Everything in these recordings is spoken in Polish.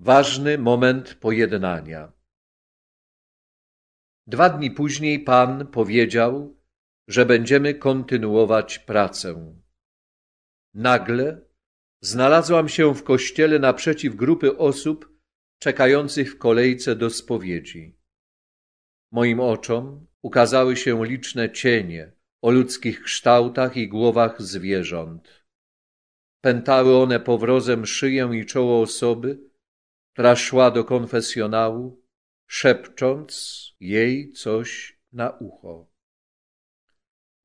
Ważny moment pojednania. Dwa dni później Pan powiedział, że będziemy kontynuować pracę. Nagle znalazłam się w kościele naprzeciw grupy osób czekających w kolejce do spowiedzi. Moim oczom ukazały się liczne cienie o ludzkich kształtach i głowach zwierząt. Pętały one powrozem szyję i czoło osoby, która szła do konfesjonału, szepcząc jej coś na ucho.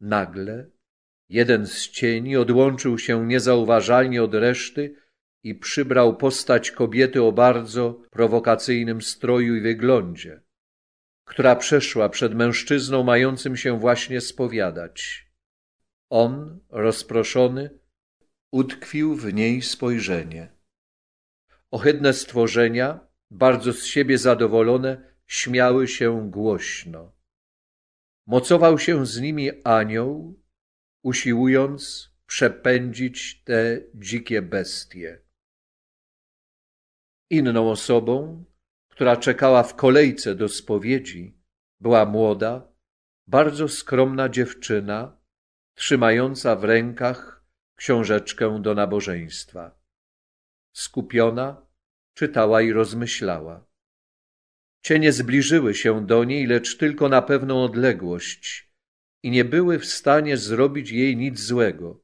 Nagle jeden z cieni odłączył się niezauważalnie od reszty i przybrał postać kobiety o bardzo prowokacyjnym stroju i wyglądzie, która przeszła przed mężczyzną mającym się właśnie spowiadać. On, rozproszony, utkwił w niej spojrzenie. Ohydne stworzenia, bardzo z siebie zadowolone, śmiały się głośno. Mocował się z nimi anioł, usiłując przepędzić te dzikie bestie. Inną osobą, która czekała w kolejce do spowiedzi, była młoda, bardzo skromna dziewczyna, trzymająca w rękach książeczkę do nabożeństwa. Skupiona, Czytała i rozmyślała. Cienie zbliżyły się do niej, lecz tylko na pewną odległość i nie były w stanie zrobić jej nic złego,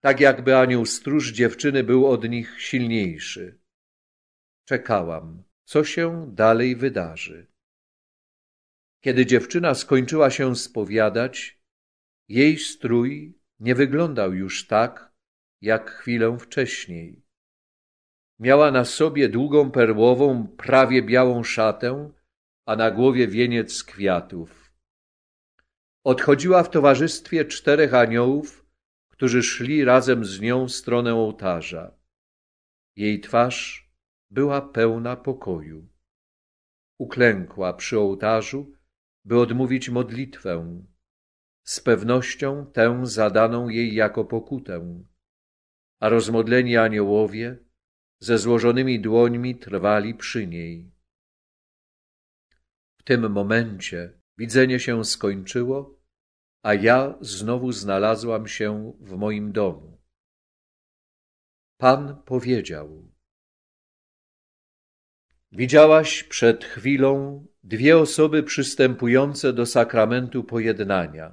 tak jakby anioł stróż dziewczyny był od nich silniejszy. Czekałam, co się dalej wydarzy. Kiedy dziewczyna skończyła się spowiadać, jej strój nie wyglądał już tak, jak chwilę wcześniej. Miała na sobie długą perłową, prawie białą szatę, a na głowie wieniec kwiatów. Odchodziła w towarzystwie czterech aniołów, którzy szli razem z nią w stronę ołtarza. Jej twarz była pełna pokoju. Uklękła przy ołtarzu, by odmówić modlitwę, z pewnością tę zadaną jej jako pokutę. A rozmodleni aniołowie ze złożonymi dłońmi trwali przy niej. W tym momencie widzenie się skończyło, a ja znowu znalazłam się w moim domu. Pan powiedział: Widziałaś przed chwilą dwie osoby przystępujące do sakramentu pojednania.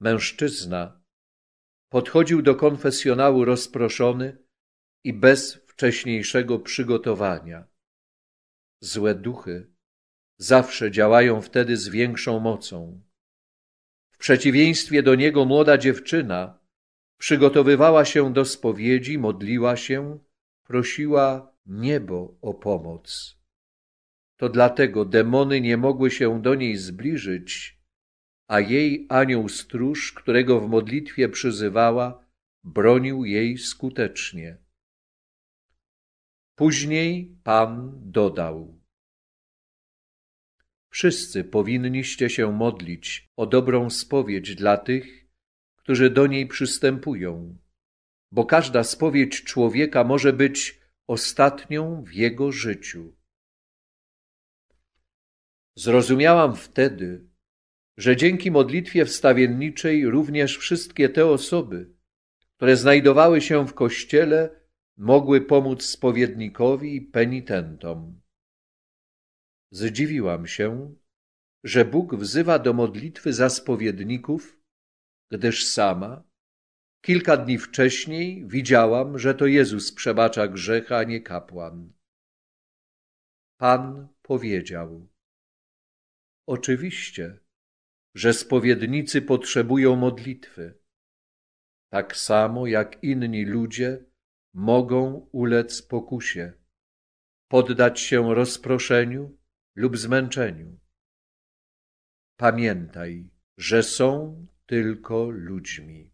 Mężczyzna podchodził do konfesjonału rozproszony i bez wcześniejszego przygotowania. Złe duchy zawsze działają wtedy z większą mocą. W przeciwieństwie do niego młoda dziewczyna przygotowywała się do spowiedzi, modliła się, prosiła niebo o pomoc. To dlatego demony nie mogły się do niej zbliżyć, a jej anioł stróż, którego w modlitwie przyzywała, bronił jej skutecznie. Później Pan dodał: Wszyscy powinniście się modlić o dobrą spowiedź dla tych, którzy do niej przystępują, bo każda spowiedź człowieka może być ostatnią w jego życiu. Zrozumiałam wtedy, że dzięki modlitwie wstawienniczej również wszystkie te osoby, które znajdowały się w kościele, mogły pomóc spowiednikowi i penitentom. Zdziwiłam się, że Bóg wzywa do modlitwy za spowiedników, gdyż sama, kilka dni wcześniej, widziałam, że to Jezus przebacza grzech, a nie kapłan. Pan powiedział: Oczywiście, że spowiednicy potrzebują modlitwy, tak samo jak inni ludzie mogą ulec pokusie, poddać się rozproszeniu lub zmęczeniu. Pamiętaj, że są tylko ludźmi.